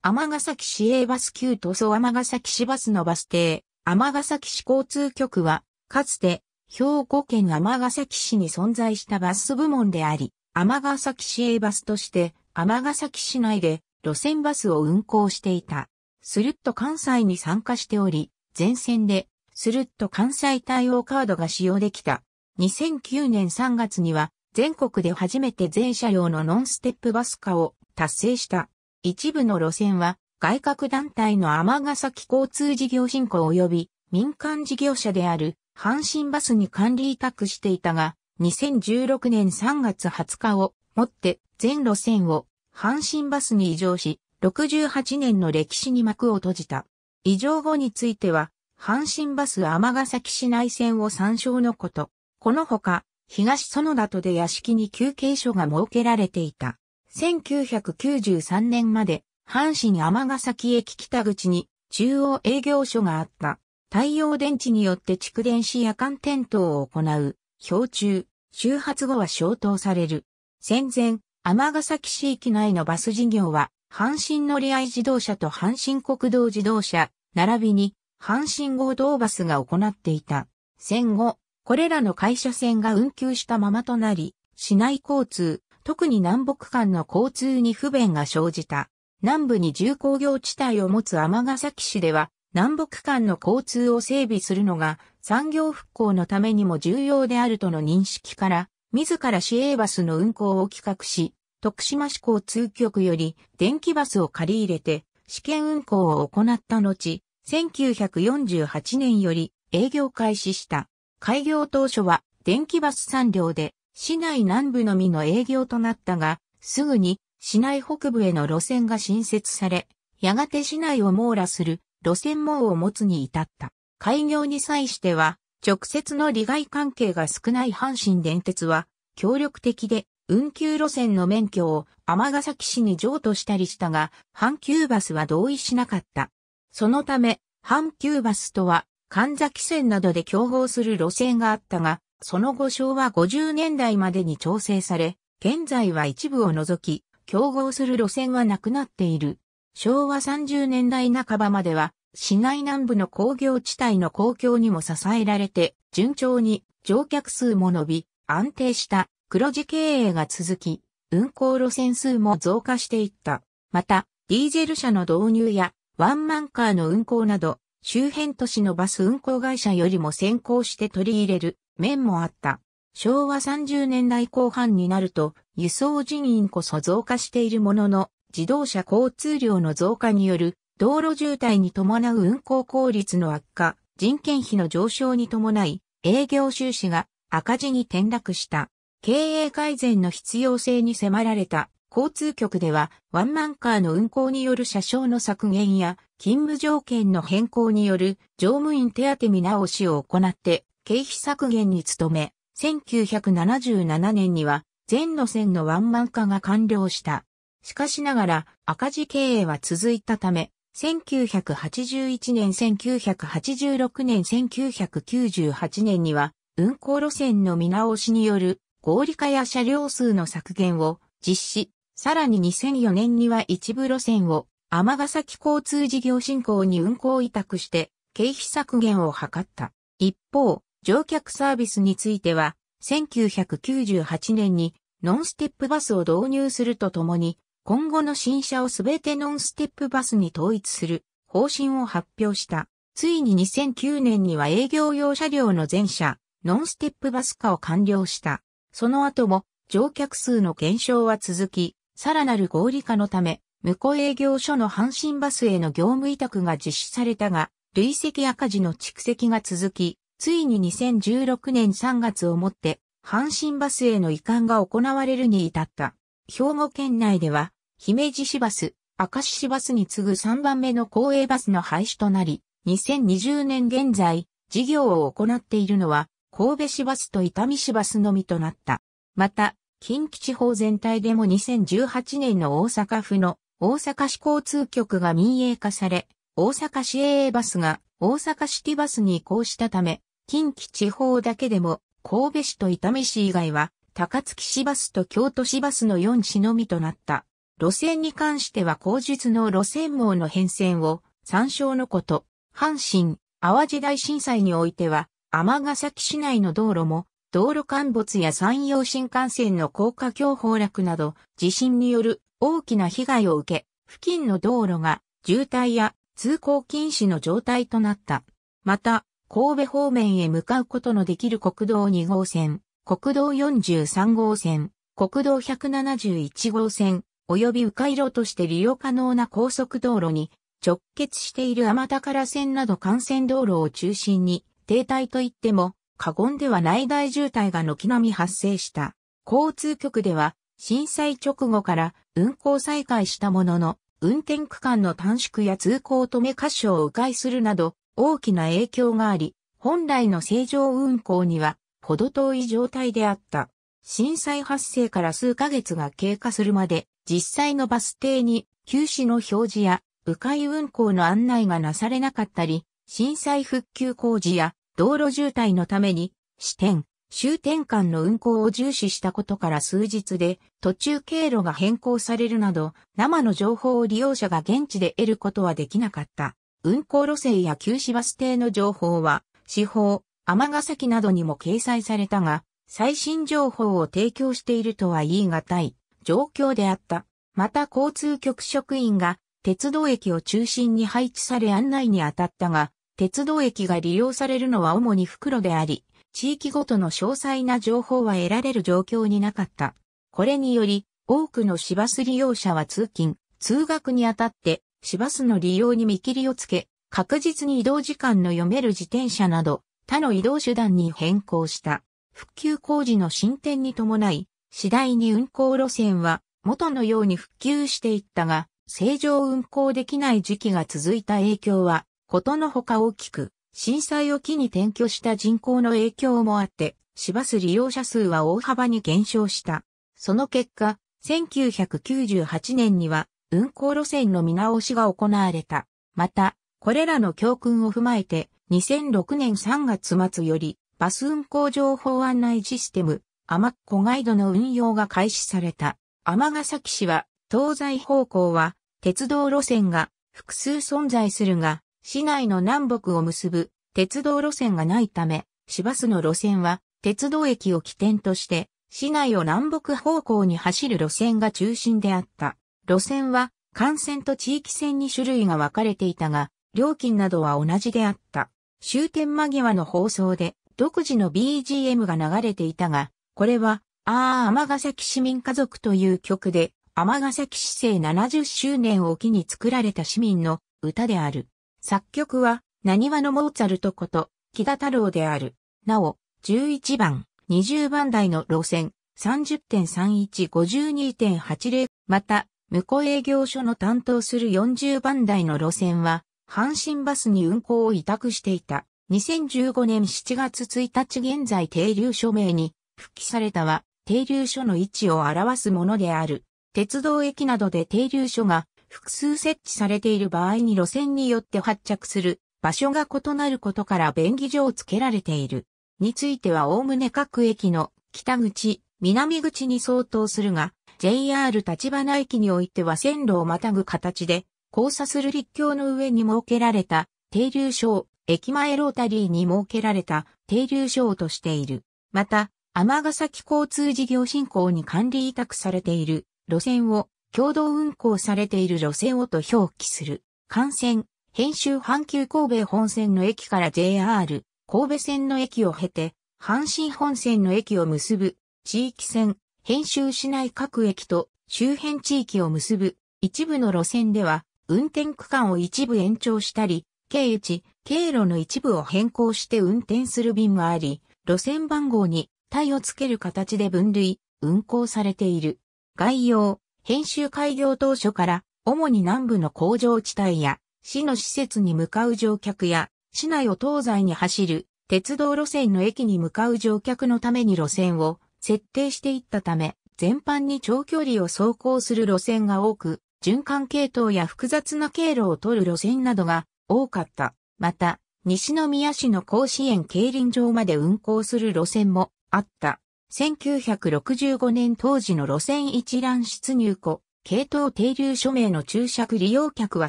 尼崎市営バス旧塗装尼崎市バスのバス停、尼崎市交通局は、かつて、兵庫県尼崎市に存在したバス部門であり、尼崎市営バスとして、尼崎市内で路線バスを運行していた。スルッと関西に参加しており、全線で、スルッと関西対応カードが使用できた。2009年3月には、全国で初めて全車両のノンステップバス化を達成した。一部の路線は外郭団体の尼崎交通事業振興及び民間事業者である阪神バスに管理委託していたが、2016年3月20日をもって全路線を阪神バスに移乗し、68年の歴史に幕を閉じた。移乗後については、阪神バス尼崎市内線を参照のこと。このほか、東園田とで屋敷に休憩所が設けられていた。1993年まで、阪神尼崎駅北口に中央営業所があった。太陽電池によって蓄電し夜間点灯を行う、氷柱、周発後は消灯される。戦前、尼崎市域内のバス事業は、阪神乗り合い自動車と阪神国道自動車、並びに、阪神合同バスが行っていた。戦後、これらの会社線が運休したままとなり、市内交通、特に南北間の交通に不便が生じた。南部に重工業地帯を持つ尼崎市では、南北間の交通を整備するのが産業復興のためにも重要であるとの認識から、自ら市営バスの運行を企画し、徳島市交通局より電気バスを借り入れて試験運行を行った後、1948年より営業開始した。開業当初は電気バス産業で市内南部のみの営業となったが、すぐに市内北部への路線が新設され、やがて市内を網羅する路線網を持つに至った。開業に際しては、直接の利害関係が少ない阪神電鉄は、協力的で、運休路線の免許を尼崎市に譲渡したりしたが、阪急バスは同意しなかった。そのため、阪急バスとは、神崎線などで競合する路線があったが、その後昭和50年代までに調整され、現在は一部を除き、競合する路線はなくなっている。昭和30年代半ばまでは、市内南部の工業地帯の公共にも支えられて、順調に乗客数も伸び、安定した黒字経営が続き、運行路線数も増加していった。また、ディーゼル車の導入やワンマンカーの運行など、周辺都市のバス運行会社よりも先行して取り入れる面もあった。昭和30年代後半になると、輸送人員こそ増加しているものの、自動車交通量の増加による道路渋滞に伴う運行効率の悪化、人件費の上昇に伴い、営業収支が赤字に転落した。経営改善の必要性に迫られた交通局では、ワンマンカーの運行による車掌の削減や、勤務条件の変更による乗務員手当見直しを行って、経費削減に努め、1977年には全路線のワンマン化が完了した。しかしながら赤字経営は続いたため、1981年、1986年、1998年には運行路線の見直しによる合理化や車両数の削減を実施。さらに2004年には一部路線を尼崎交通事業振興に運行委託して経費削減を図った。一方、乗客サービスについては、1998年にノンステップバスを導入するとともに、今後の新車をすべてノンステップバスに統一する方針を発表した。ついに2009年には営業用車両の全車、ノンステップバス化を完了した。その後も乗客数の減少は続き、さらなる合理化のため、向こう営業所の阪神バスへの業務委託が実施されたが、累積赤字の蓄積が続き、ついに2016年3月をもって、阪神バスへの移管が行われるに至った。兵庫県内では、姫路市バス、明石市バスに次ぐ3番目の公営バスの廃止となり、2020年現在、事業を行っているのは、神戸市バスと伊丹市バスのみとなった。また、近畿地方全体でも2018年の大阪府の大阪市交通局が民営化され、大阪市営バスが大阪シティバスに移行したため、近畿地方だけでも、神戸市と伊丹市以外は、高槻市バスと京都市バスの4市のみとなった。路線に関しては後日の路線網の変遷を参照のこと。阪神、淡路大震災においては、尼崎市内の道路も、道路陥没や山陽新幹線の高架橋崩落など、地震による大きな被害を受け、付近の道路が渋滞や通行禁止の状態となった。また、神戸方面へ向かうことのできる国道2号線、国道43号線、国道171号線、及び迂回路として利用可能な高速道路に直結している天宝線など幹線道路を中心に停滞といっても過言ではない大渋滞が軒並み発生した。交通局では震災直後から運行再開したものの運転区間の短縮や通行止め箇所を迂回するなど大きな影響があり、本来の正常運行には程遠い状態であった。震災発生から数ヶ月が経過するまで、実際のバス停に休止の表示や迂回運行の案内がなされなかったり、震災復旧工事や道路渋滞のために支店、終点間の運行を重視したことから数日で途中経路が変更されるなど生の情報を利用者が現地で得ることはできなかった。運行路線や旧市バス停の情報は、司法、尼崎などにも掲載されたが、最新情報を提供しているとは言い難い状況であった。また交通局職員が鉄道駅を中心に配置され案内に当たったが、鉄道駅が利用されるのは主に袋であり、地域ごとの詳細な情報は得られる状況になかった。これにより、多くの市バス利用者は通勤、通学にあたって市バスの利用に見切りをつけ、確実に移動時間の読める自転車など、他の移動手段に変更した。復旧工事の進展に伴い、次第に運行路線は元のように復旧していったが、正常運行できない時期が続いた影響は、ことのほか大きく、震災を機に転居した人口の影響もあって、市バス利用者数は大幅に減少した。その結果、1998年には運行路線の見直しが行われた。また、これらの教訓を踏まえて、2006年3月末より、バス運行情報案内システム、アマッコガイドの運用が開始された。天ヶ崎市は、東西方向は、鉄道路線が複数存在するが、市内の南北を結ぶ鉄道路線がないため、市バスの路線は、鉄道駅を起点として、市内を南北方向に走る路線が中心であった。路線は幹線と地域線に種類が分かれていたが、料金などは同じであった。終点間際の放送で独自の BGM が流れていたが、これは、あー天崎市民家族という曲で、天崎市政70周年を機に作られた市民の歌である。作曲は、何話のモーツァルトこと、木田太郎である。なお、11番、20番台の路線、30.31、52.80、また、向こう営業所の担当する40番台の路線は、阪神バスに運行を委託していた。2015年7月1日現在停留所名に、復帰されたは、停留所の位置を表すものである。鉄道駅などで停留所が複数設置されている場合に路線によって発着する場所が異なることから便宜上付けられている。については概ね各駅の北口、南口に相当するが、JR 立花駅においては線路をまたぐ形で、交差する立橋の上に設けられた停留所駅前ロータリーに設けられた停留所をとしている。また、尼崎交通事業振興に管理委託されている路線を共同運行されている路線をと表記する。幹線、編集阪急神戸本線の駅から JR、神戸線の駅を経て、阪神本線の駅を結ぶ地域線、編集市内各駅と周辺地域を結ぶ一部の路線では運転区間を一部延長したり、経一、経路の一部を変更して運転する便もあり、路線番号に体をつける形で分類、運行されている。概要、編集開業当初から主に南部の工場地帯や市の施設に向かう乗客や市内を東西に走る鉄道路線の駅に向かう乗客のために路線を設定していったため、全般に長距離を走行する路線が多く、循環系統や複雑な経路を取る路線などが多かった。また、西宮市の甲子園競輪場まで運行する路線もあった。1965年当時の路線一覧出入庫、系統停留署名の注釈利用客は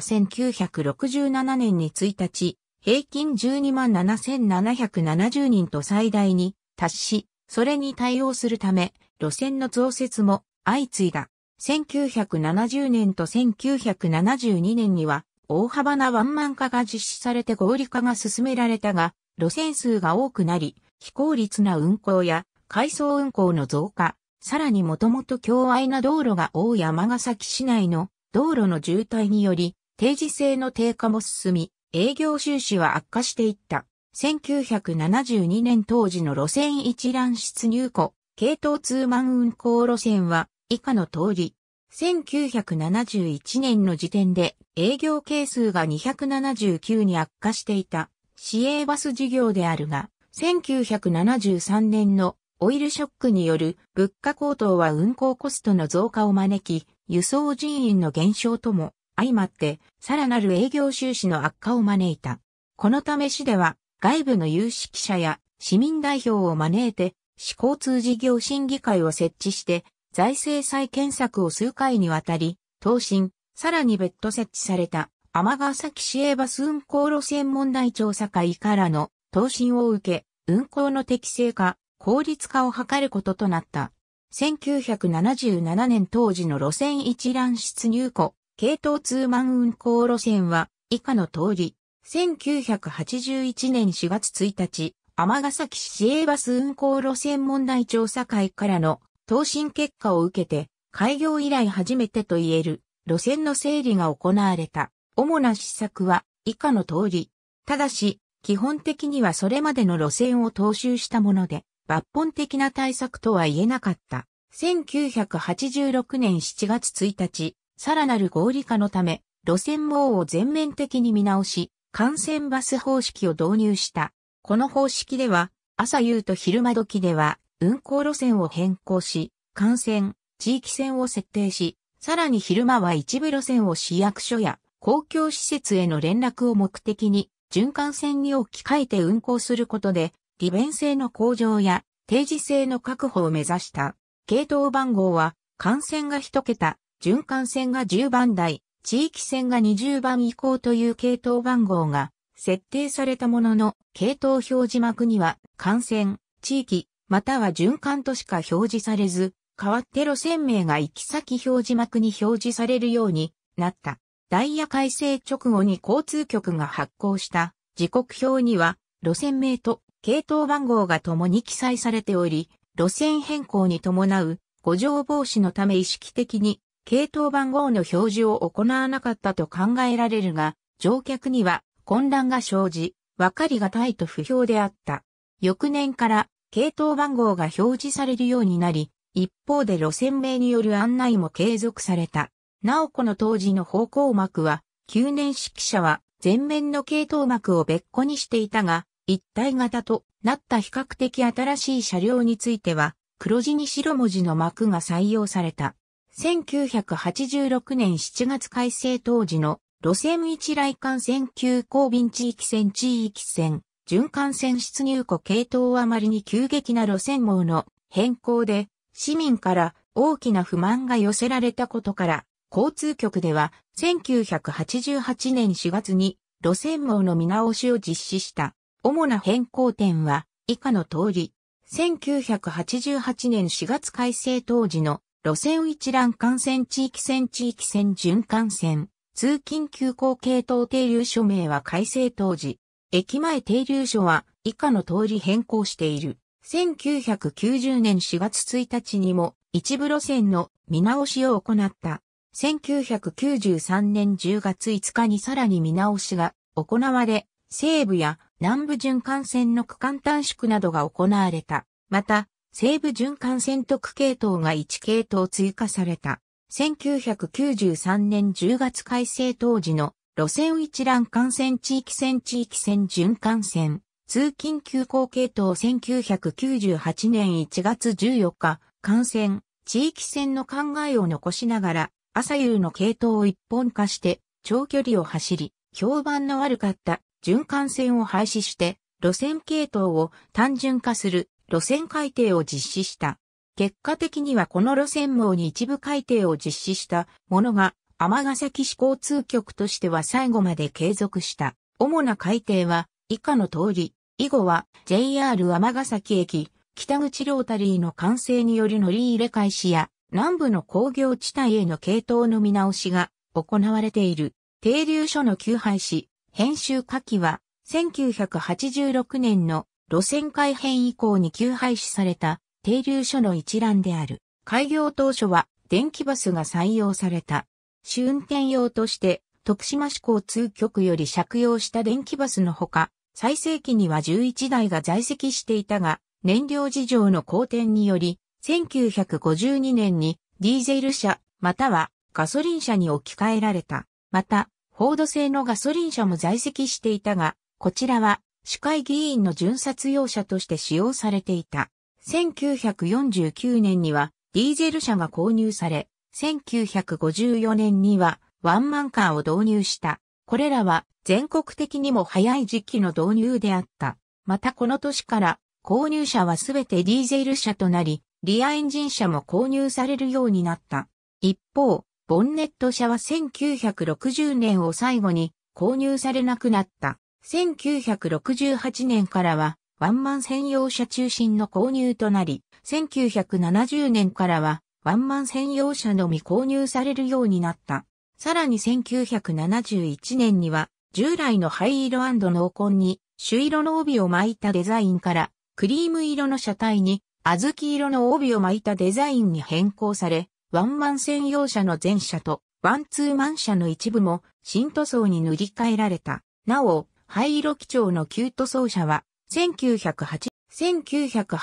1967年に1日、平均12万7770人と最大に達し、それに対応するため、路線の増設も相次いだ。1970年と1972年には大幅なワンマン化が実施されて合理化が進められたが、路線数が多くなり、非効率な運行や回送運行の増加、さらにもともと強愛な道路が多い山ヶ崎市内の道路の渋滞により、定時制の低下も進み、営業収支は悪化していった。1972年当時の路線一覧出入庫、系統通満運行路線は以下の通り。1971年の時点で営業係数が279に悪化していた市営バス事業であるが、1973年のオイルショックによる物価高騰は運行コストの増加を招き、輸送人員の減少とも相まって、さらなる営業収支の悪化を招いた。このため市では外部の有識者や市民代表を招いて、市交通事業審議会を設置して、財政再建策を数回にわたり、答申、さらに別途設置された、天川崎市営バス運行路線問題調査会からの答申を受け、運行の適正化、効率化を図ることとなった。1977年当時の路線一覧出入庫、系統通満運行路線は、以下の通り、1981年4月1日、尼崎市市営バス運行路線問題調査会からの答申結果を受けて、開業以来初めてと言える路線の整理が行われた。主な施策は以下の通り。ただし、基本的にはそれまでの路線を踏襲したもので、抜本的な対策とは言えなかった。1986年7月1日、さらなる合理化のため、路線網を全面的に見直し、幹線バス方式を導入した。この方式では、朝夕と昼間時では、運行路線を変更し、幹線、地域線を設定し、さらに昼間は一部路線を市役所や公共施設への連絡を目的に、循環線に置き換えて運行することで、利便性の向上や定時性の確保を目指した。系統番号は、幹線が1桁、循環線が10番台、地域線が20番以降という系統番号が設定されたものの、系統表示幕には、幹線、地域、または循環としか表示されず、変わって路線名が行き先表示幕に表示されるようになった。ダイヤ改正直後に交通局が発行した時刻表には、路線名と系統番号が共に記載されており、路線変更に伴う、誤乗防止のため意識的に系統番号の表示を行わなかったと考えられるが、乗客には混乱が生じ、分かりがたいと不評であった。翌年から系統番号が表示されるようになり、一方で路線名による案内も継続された。なおこの当時の方向幕は、旧年式車は前面の系統幕を別個にしていたが、一体型となった比較的新しい車両については、黒字に白文字の幕が採用された。1986年7月改正当時の路線一来幹線急行便地域線地域線、循環線出入庫系統あまりに急激な路線網の変更で、市民から大きな不満が寄せられたことから、交通局では1988年4月に路線網の見直しを実施した。主な変更点は以下の通り、1988年4月改正当時の路線一覧幹線地域線地域線循環線、通勤急行系統停留所名は改正当時、駅前停留所は以下の通り変更している。1990年4月1日にも一部路線の見直しを行った。1993年10月5日にさらに見直しが行われ、西部や南部循環線の区間短縮などが行われた。また、西部循環戦特系統が1系統追加された。1993年10月改正当時の路線一覧幹線地域線地域線循環線通勤急行系統1998年1月14日幹線地域線の考えを残しながら朝夕の系統を一本化して長距離を走り評判の悪かった循環線を廃止して路線系統を単純化する路線改定を実施した。結果的にはこの路線網に一部改定を実施したものが、ヶ崎市交通局としては最後まで継続した。主な改定は、以下の通り、以後は JR ヶ崎駅、北口ロータリーの完成による乗り入れ開始や、南部の工業地帯への系統の見直しが行われている。停留所の休廃止、編集下記は、1986年の路線改変以降に急廃止された停留所の一覧である。開業当初は電気バスが採用された。試運転用として徳島市交通局より借用した電気バスのほか、最盛期には11台が在籍していたが、燃料事情の好転により、1952年にディーゼル車またはガソリン車に置き換えられた。また、フォード製のガソリン車も在籍していたが、こちらは市会議員の巡察用車として使用されていた。1949年にはディーゼル車が購入され、1954年にはワンマンカーを導入した。これらは全国的にも早い時期の導入であった。またこの年から購入車はすべてディーゼル車となり、リアエンジン車も購入されるようになった。一方、ボンネット車は1960年を最後に購入されなくなった。1968年からは、ワンマン専用車中心の購入となり、1970年からは、ワンマン専用車のみ購入されるようになった。さらに1971年には、従来の灰色濃紺に、朱色の帯を巻いたデザインから、クリーム色の車体に、小豆色の帯を巻いたデザインに変更され、ワンマン専用車の全車と、ワンツーマン車の一部も、新塗装に塗り替えられた。なお、灰色基調のキュート奏者は、1 9 8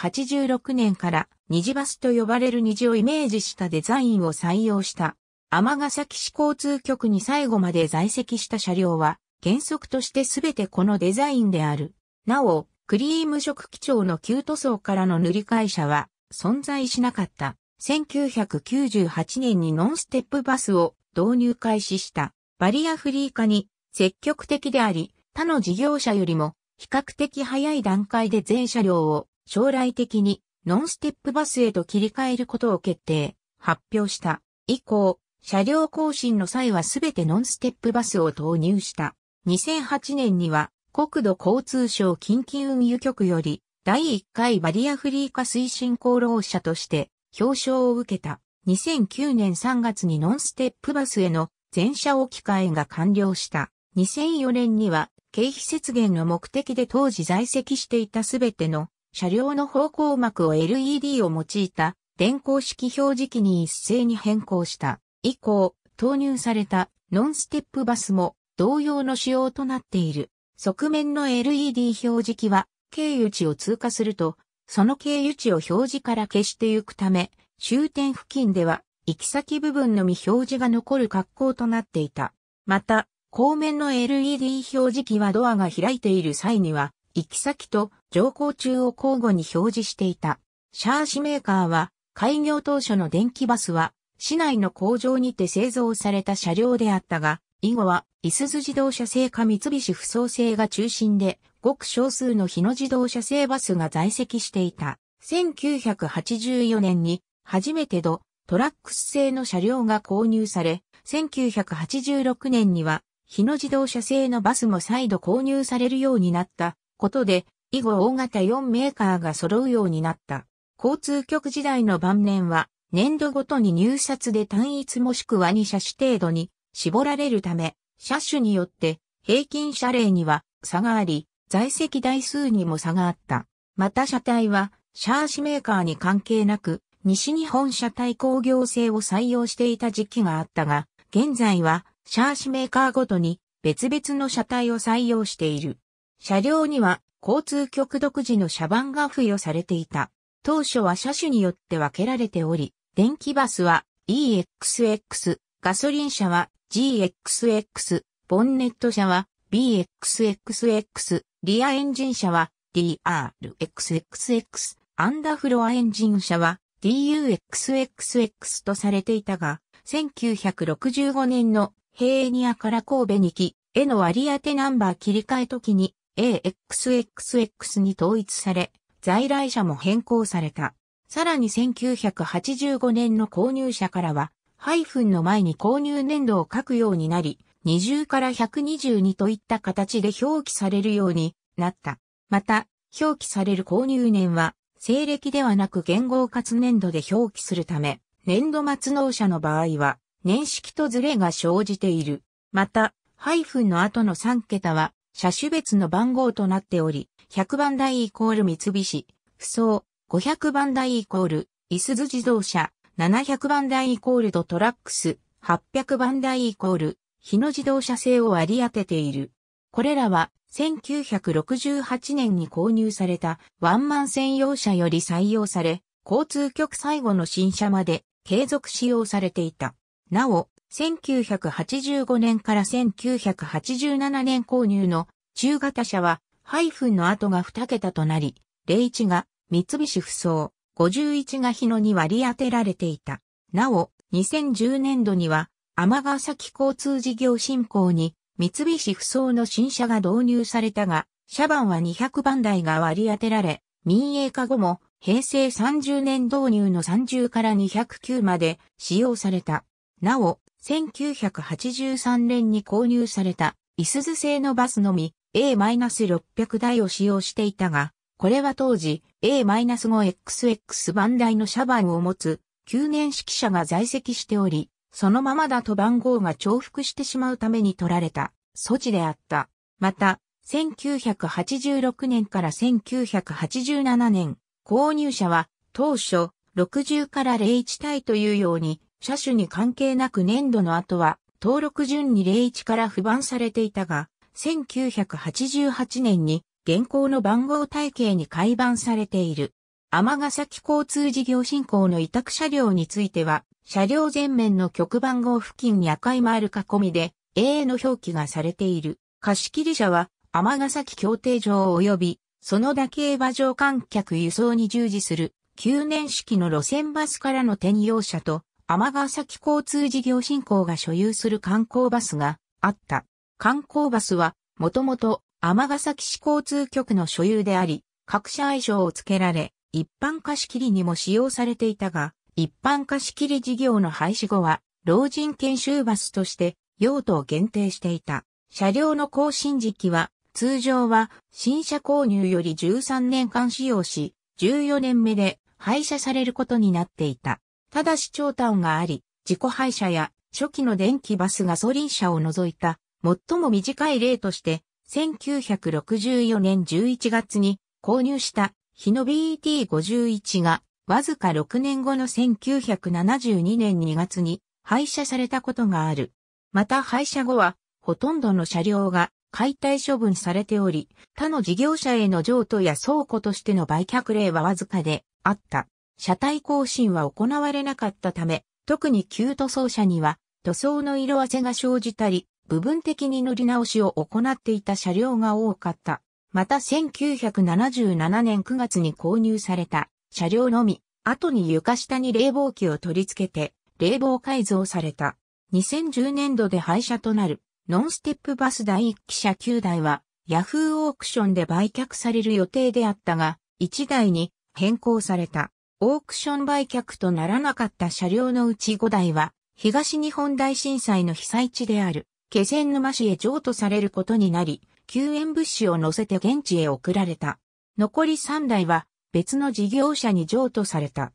6年から虹バスと呼ばれる虹をイメージしたデザインを採用した。ヶ崎市交通局に最後まで在籍した車両は原則としてすべてこのデザインである。なお、クリーム色基調の旧塗装からの塗り替え車は存在しなかった。1998年にノンステップバスを導入開始したバリアフリー化に積極的であり、他の事業者よりも比較的早い段階で全車両を将来的にノンステップバスへと切り替えることを決定、発表した。以降、車両更新の際はすべてノンステップバスを投入した。2008年には国土交通省近畿運輸局より第1回バリアフリー化推進功労者として表彰を受けた。2009年3月にノンステップバスへの全車置き換えが完了した。2004年には経費節減の目的で当時在籍していたすべての車両の方向幕を LED を用いた電光式表示器に一斉に変更した。以降、投入されたノンステップバスも同様の仕様となっている。側面の LED 表示器は経由地を通過すると、その経由地を表示から消していくため、終点付近では行き先部分のみ表示が残る格好となっていた。また、後面の LED 表示器はドアが開いている際には、行き先と乗降中を交互に表示していた。シャーシメーカーは、開業当初の電気バスは、市内の工場にて製造された車両であったが、以後は、いすず自動車製か三菱不走製が中心で、ごく少数の日野自動車製バスが在籍していた。1984年に、初めてド、トラックス製の車両が購入され、1986年には、日野自動車製のバスも再度購入されるようになったことで、以後大型4メーカーが揃うようになった。交通局時代の晩年は、年度ごとに入札で単一もしくは2車種程度に絞られるため、車種によって平均車齢には差があり、在籍台数にも差があった。また車体は、シャーシメーカーに関係なく、西日本車体工業製を採用していた時期があったが、現在はシャーシメーカーごとに別々の車体を採用している。車両には交通局独自の車番が付与されていた。当初は車種によって分けられており、電気バスは EXX、ガソリン車は GXX、ボンネット車は BXXX、リアエンジン車は DRXXX、アンダフロアエンジン車は DUXXX とされていたが、1965年の平ー屋から神戸に来、への割り当てナンバー切り替え時に AXXX に統一され、在来車も変更された。さらに1985年の購入者からは、ハイフンの前に購入年度を書くようになり、20から122といった形で表記されるようになった。また、表記される購入年は、西暦ではなく言語活年度で表記するため、年度末納車の場合は、年式とズレが生じている。また、ハイフンの後の3桁は、車種別の番号となっており、100番台イコール三菱、不走、500番台イコール、いすず自動車、700番台イコールドトラックス、800番台イコール、日の自動車製を割り当てている。これらは、1968年に購入されたワンマン専用車より採用され、交通局最後の新車まで継続使用されていた。なお、1985年から1987年購入の中型車は、ハイフンの後が2桁となり、01が三菱不走、51が日野に割り当てられていた。なお、2010年度には、天ヶ崎交通事業振興に、三菱不走の新車が導入されたが、車番は200番台が割り当てられ、民営化後も平成30年導入の30から209まで使用された。なお、1983年に購入された、いすず製のバスのみ A-600 台を使用していたが、これは当時 A-5XX 番台のシャバンを持つ9年式車が在籍しており、そのままだと番号が重複してしまうために取られた措置であった。また、1986年から1987年、購入者は当初60から01体というように車種に関係なく年度の後は、登録順に01から不番されていたが、1988年に現行の番号体系に改版されている。天崎交通事業振興の委託車両については、車両前面の局番号付近に赤い丸囲みで A の表記がされている。貸切車は、天崎協定場及び、そのだ競馬場観客輸送に従事する、9年式の路線バスからの転用車と、天ヶ崎交通事業振興が所有する観光バスがあった。観光バスは、もともと天ヶ崎市交通局の所有であり、各社愛称を付けられ、一般貸し切りにも使用されていたが、一般貸し切り事業の廃止後は、老人研修バスとして用途を限定していた。車両の更新時期は、通常は新車購入より13年間使用し、14年目で廃車されることになっていた。ただし長短があり、自己廃車や初期の電気バスガソリン車を除いた最も短い例として、1964年11月に購入した日の BET51 がわずか6年後の1972年2月に廃車されたことがある。また廃車後はほとんどの車両が解体処分されており、他の事業者への譲渡や倉庫としての売却例はわずかであった。車体更新は行われなかったため、特に旧塗装車には塗装の色あせが生じたり、部分的に塗り直しを行っていた車両が多かった。また1977年9月に購入された車両のみ、後に床下に冷房機を取り付けて冷房改造された。2010年度で廃車となるノンステップバス第1機車9台はヤフーオークションで売却される予定であったが、1台に変更された。オークション売却とならなかった車両のうち5台は、東日本大震災の被災地である、気仙沼市へ譲渡されることになり、救援物資を乗せて現地へ送られた。残り3台は、別の事業者に譲渡された。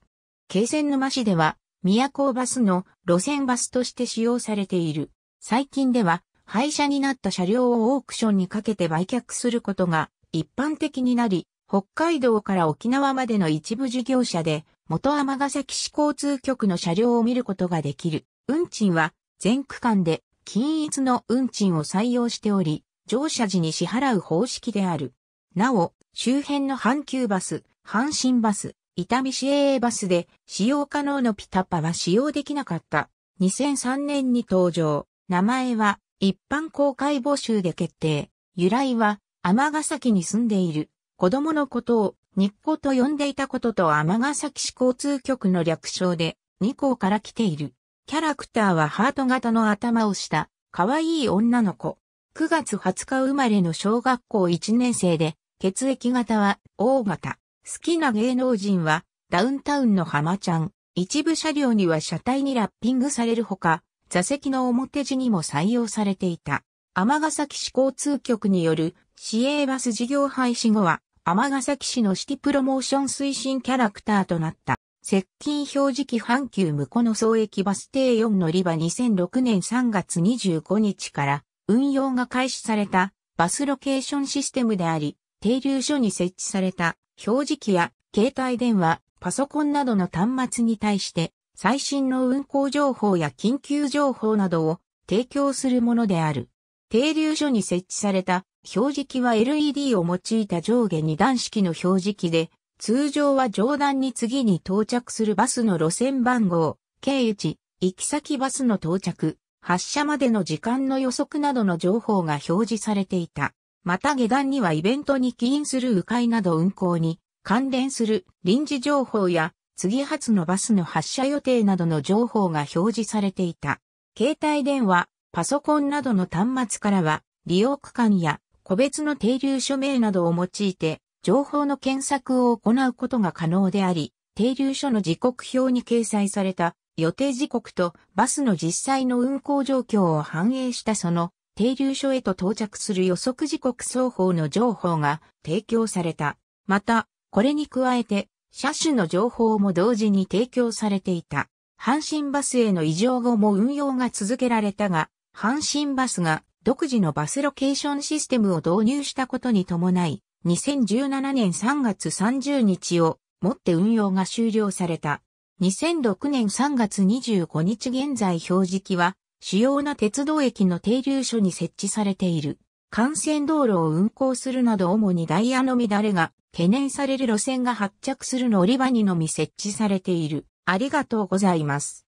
気仙沼市では、宮古バスの路線バスとして使用されている。最近では、廃車になった車両をオークションにかけて売却することが一般的になり、北海道から沖縄までの一部事業者で、元尼崎市交通局の車両を見ることができる。運賃は、全区間で、均一の運賃を採用しており、乗車時に支払う方式である。なお、周辺の阪急バス、阪神バス、伊丹市営バスで使用可能のピタッパは使用できなかった。2003年に登場。名前は一般公開募集で決定。由来は尼崎に住んでいる子供のことを日光と呼んでいたことと尼崎市交通局の略称で二校から来ている。キャラクターはハート型の頭をした可愛い女の子。9月20日生まれの小学校1年生で血液型は O 型。好きな芸能人はダウンタウンの浜ちゃん。一部車両には車体にラッピングされるほか、座席の表地にも採用されていた。尼崎市交通局による市営バス事業廃止後は、ヶ崎市のシティプロモーション推進キャラクターとなった。接近表示器阪急向この総駅バス停4乗り場2006年3月25日から運用が開始されたバスロケーションシステムであり、停留所に設置された表示器や携帯電話、パソコンなどの端末に対して最新の運行情報や緊急情報などを提供するものである。停留所に設置された表示器は LED を用いた上下二段式の表示器で、通常は上段に次に到着するバスの路線番号、経由地、行き先バスの到着、発車までの時間の予測などの情報が表示されていた。また下段にはイベントに起因する迂回など運行に関連する臨時情報や次発のバスの発車予定などの情報が表示されていた。携帯電話、パソコンなどの端末からは利用区間や個別の停留所名などを用いて、情報の検索を行うことが可能であり、停留所の時刻表に掲載された予定時刻とバスの実際の運行状況を反映したその停留所へと到着する予測時刻双方の情報が提供された。また、これに加えて車種の情報も同時に提供されていた。阪神バスへの異常後も運用が続けられたが、阪神バスが独自のバスロケーションシステムを導入したことに伴い、2017年3月30日をもって運用が終了された。2006年3月25日現在表示機は、主要な鉄道駅の停留所に設置されている。幹線道路を運行するなど主にダイヤの乱れが懸念される路線が発着する乗り場にのみ設置されている。ありがとうございます。